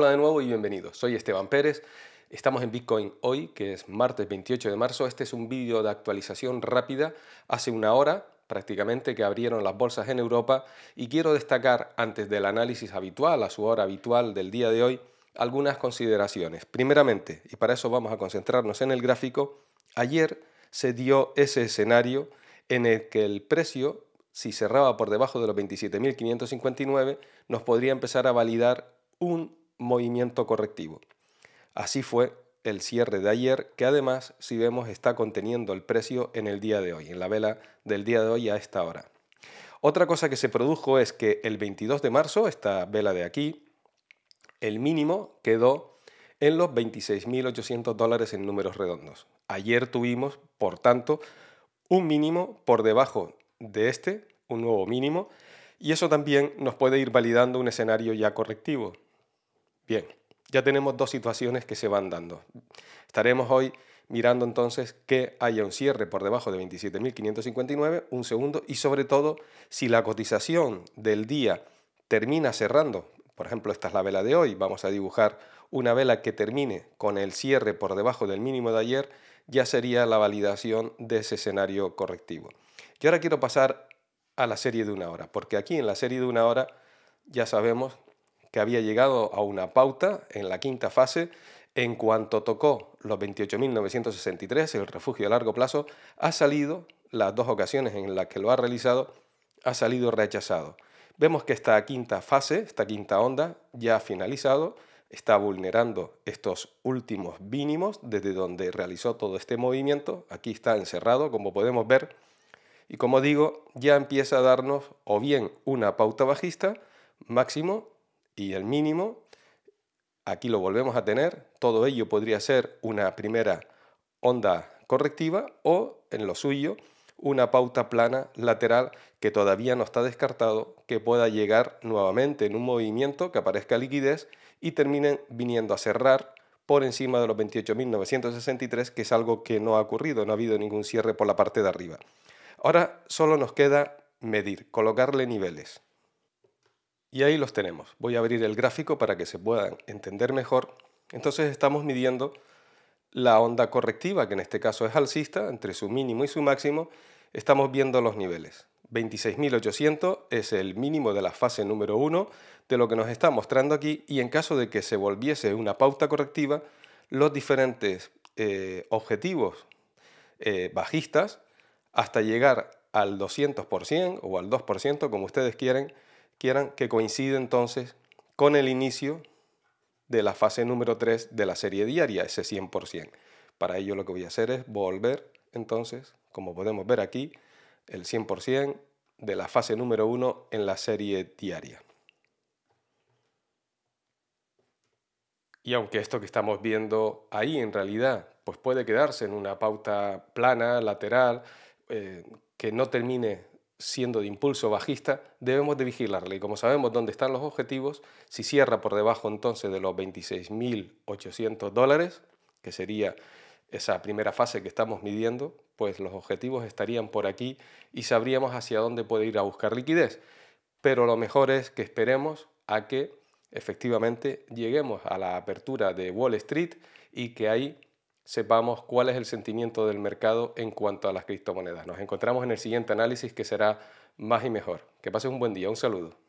Hola de nuevo y bienvenidos. Soy Esteban Pérez. Estamos en Bitcoin hoy, que es martes 28 de marzo. Este es un vídeo de actualización rápida. Hace una hora prácticamente que abrieron las bolsas en Europa y quiero destacar antes del análisis habitual, a su hora habitual del día de hoy, algunas consideraciones. Primeramente, y para eso vamos a concentrarnos en el gráfico, ayer se dio ese escenario en el que el precio, si cerraba por debajo de los 27.559, nos podría empezar a validar un movimiento correctivo. Así fue el cierre de ayer, que además, si vemos, está conteniendo el precio en el día de hoy, en la vela del día de hoy a esta hora. Otra cosa que se produjo es que el 22 de marzo, esta vela de aquí, el mínimo quedó en los 26.800 dólares en números redondos. Ayer tuvimos, por tanto, un mínimo por debajo de este, un nuevo mínimo, y eso también nos puede ir validando un escenario ya correctivo. Bien, ya tenemos dos situaciones que se van dando. Estaremos hoy mirando entonces que haya un cierre por debajo de 27.559, un segundo, y sobre todo si la cotización del día termina cerrando, por ejemplo, esta es la vela de hoy, vamos a dibujar una vela que termine con el cierre por debajo del mínimo de ayer, ya sería la validación de ese escenario correctivo. Y ahora quiero pasar a la serie de una hora, porque aquí en la serie de una hora ya sabemos que había llegado a una pauta en la quinta fase en cuanto tocó los 28.963, el refugio a largo plazo, ha salido, las dos ocasiones en las que lo ha realizado, ha salido rechazado. Vemos que esta quinta fase, esta quinta onda, ya ha finalizado, está vulnerando estos últimos mínimos desde donde realizó todo este movimiento. Aquí está encerrado, como podemos ver. Y como digo, ya empieza a darnos o bien una pauta bajista máximo y el mínimo. Aquí lo volvemos a tener. Todo ello podría ser una primera onda correctiva o, en lo suyo, una pauta plana lateral que todavía no está descartado, que pueda llegar nuevamente en un movimiento que aparezca liquidez y terminen viniendo a cerrar por encima de los 28.963, que es algo que no ha ocurrido, no ha habido ningún cierre por la parte de arriba. Ahora solo nos queda medir, colocarle niveles. Y ahí los tenemos. Voy a abrir el gráfico para que se puedan entender mejor. Entonces estamos midiendo la onda correctiva, que en este caso es alcista, entre su mínimo y su máximo. Estamos viendo los niveles. 26.800 es el mínimo de la fase número 1 de lo que nos está mostrando aquí y en caso de que se volviese una pauta correctiva, los diferentes eh, objetivos eh, bajistas hasta llegar al 200% o al 2% como ustedes quieren, quieran que coincide entonces con el inicio de la fase número 3 de la serie diaria, ese 100%. Para ello lo que voy a hacer es volver entonces, como podemos ver aquí, el 100% de la fase número 1 en la serie diaria. Y aunque esto que estamos viendo ahí en realidad pues puede quedarse en una pauta plana, lateral, eh, que no termine siendo de impulso bajista, debemos de vigilarle y como sabemos dónde están los objetivos, si cierra por debajo entonces de los 26.800 dólares, que sería esa primera fase que estamos midiendo, pues los objetivos estarían por aquí y sabríamos hacia dónde puede ir a buscar liquidez. Pero lo mejor es que esperemos a que efectivamente lleguemos a la apertura de Wall Street y que ahí sepamos cuál es el sentimiento del mercado en cuanto a las criptomonedas. Nos encontramos en el siguiente análisis que será más y mejor. Que pases un buen día. Un saludo.